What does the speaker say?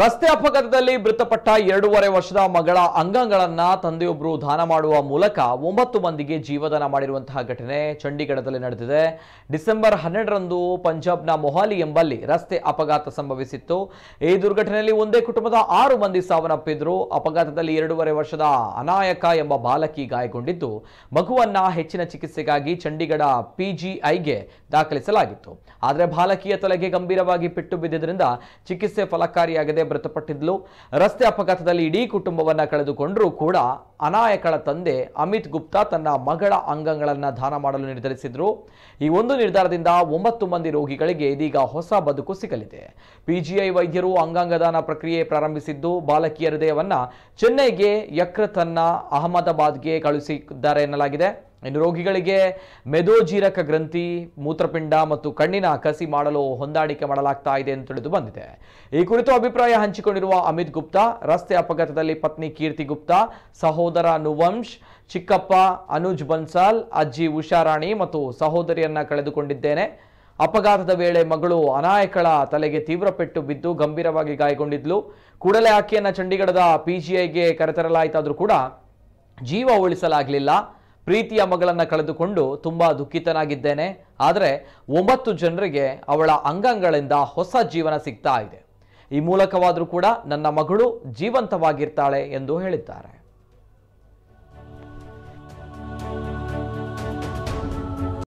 ರಸ್ತೆ ಅಪಘಾತದಲ್ಲಿ ಮೃತಪಟ್ಟ ಎರಡೂವರೆ ವರ್ಷದ ಮಗಳ ಅಂಗಗಳನ್ನ ತಂದೆಯೊಬ್ಬರು ದಾನ ಮಾಡುವ ಮೂಲಕ ಒಂಬತ್ತು ಮಂದಿಗೆ ಜೀವದಾನ ಮಾಡಿರುವಂತಹ ಘಟನೆ ಚಂಡೀಗಢದಲ್ಲಿ ನಡೆದಿದೆ ಡಿಸೆಂಬರ್ ಹನ್ನೆರಡರಂದು ಪಂಜಾಬ್ನ ಮೊಹಾಲಿ ಎಂಬಲ್ಲಿ ರಸ್ತೆ ಅಪಘಾತ ಸಂಭವಿಸಿತ್ತು ಈ ದುರ್ಘಟನೆಯಲ್ಲಿ ಒಂದೇ ಕುಟುಂಬದ ಆರು ಮಂದಿ ಸಾವನ್ನಪ್ಪಿದ್ರು ಅಪಘಾತದಲ್ಲಿ ಎರಡೂವರೆ ವರ್ಷದ ಅನಾಯಕ ಎಂಬ ಬಾಲಕಿ ಗಾಯಗೊಂಡಿದ್ದು ಮಗುವನ್ನ ಹೆಚ್ಚಿನ ಚಿಕಿತ್ಸೆಗಾಗಿ ಚಂಡೀಗಢ ಪಿಜಿಐಗೆ ದಾಖಲಿಸಲಾಗಿತ್ತು ಆದರೆ ಬಾಲಕಿಯ ತಲೆಗೆ ಗಂಭೀರವಾಗಿ ಪೆಟ್ಟು ಬಿದ್ದಿದ್ದರಿಂದ ಚಿಕಿತ್ಸೆ ಫಲಕಾರಿಯಾಗಿದೆ ಮಹಿಳೆ ಮೃತಪಟ್ಟಿದ್ಲು ರಸ್ತೆ ಅಪಘಾತದಲ್ಲಿ ಇಡೀ ಕುಟುಂಬವನ್ನು ಕಳೆದುಕೊಂಡರೂ ಕೂಡ ಅನಾಯಕಳ ತಂದೆ ಅಮಿತ್ ಗುಪ್ತಾ ತನ್ನ ಮಗಳ ಅಂಗಗಳನ್ನು ದಾನ ಮಾಡಲು ನಿರ್ಧರಿಸಿದ್ರು ಈ ಒಂದು ನಿರ್ಧಾರದಿಂದ ಒಂಬತ್ತು ಮಂದಿ ರೋಗಿಗಳಿಗೆ ಇದೀಗ ಹೊಸ ಬದುಕು ಸಿಗಲಿದೆ ಪಿಜಿಐ ವೈದ್ಯರು ಅಂಗಾಂಗ ದಾನ ಪ್ರಕ್ರಿಯೆ ಪ್ರಾರಂಭಿಸಿದ್ದು ಬಾಲಕಿಯ ಹೃದಯವನ್ನ ಚೆನ್ನೈಗೆ ಯಕ್ರತನ್ನ ಅಹಮದಾಬಾದ್ಗೆ ಕಳುಹಿಸಿದ್ದಾರೆ ಎನ್ನಲಾಗಿದೆ ಇನ್ನು ರೋಗಿಗಳಿಗೆ ಮೆದೋಜೀರಕ ಗ್ರಂಥಿ ಮೂತ್ರಪಿಂಡ ಮತ್ತು ಕಣ್ಣಿನ ಕಸಿ ಮಾಡಲು ಹೊಂದಾಣಿಕೆ ಮಾಡಲಾಗ್ತಾ ಇದೆ ಎಂದು ತಿಳಿದು ಬಂದಿದೆ ಈ ಕುರಿತು ಅಭಿಪ್ರಾಯ ಹಂಚಿಕೊಂಡಿರುವ ಅಮಿತ್ ಗುಪ್ತಾ ರಸ್ತೆ ಅಪಘಾತದಲ್ಲಿ ಪತ್ನಿ ಕೀರ್ತಿ ಗುಪ್ತಾ ಸಹೋದರ ನುವಂಶ್ ಚಿಕ್ಕಪ್ಪ ಅನುಜ್ ಬನ್ಸಾಲ್ ಅಜ್ಜಿ ಉಷಾರಾಣಿ ಮತ್ತು ಸಹೋದರಿಯನ್ನ ಕಳೆದುಕೊಂಡಿದ್ದೇನೆ ಅಪಘಾತದ ವೇಳೆ ಮಗಳು ಅನಾಯಕಳ ತಲೆಗೆ ತೀವ್ರ ಪೆಟ್ಟು ಬಿದ್ದು ಗಂಭೀರವಾಗಿ ಗಾಯಗೊಂಡಿದ್ಲು ಕೂಡಲೇ ಆಕೆಯನ್ನು ಚಂಡೀಗಢದ ಪಿಜಿಐಗೆ ಕರೆತರಲಾಯಿತಾದರೂ ಕೂಡ ಜೀವ ಉಳಿಸಲಾಗಲಿಲ್ಲ ಪ್ರೀತಿಯ ಮಗಳನ್ನು ಕಳೆದುಕೊಂಡು ತುಂಬ ದುಃಖಿತನಾಗಿದ್ದೇನೆ ಆದರೆ ಒಂಬತ್ತು ಜನರಿಗೆ ಅವಳ ಅಂಗಗಳಿಂದ ಹೊಸ ಜೀವನ ಸಿಗ್ತಾ ಇದೆ ಈ ಮೂಲಕವಾದರೂ ಕೂಡ ನನ್ನ ಮಗಳು ಜೀವಂತವಾಗಿರ್ತಾಳೆ ಎಂದು ಹೇಳಿದ್ದಾರೆ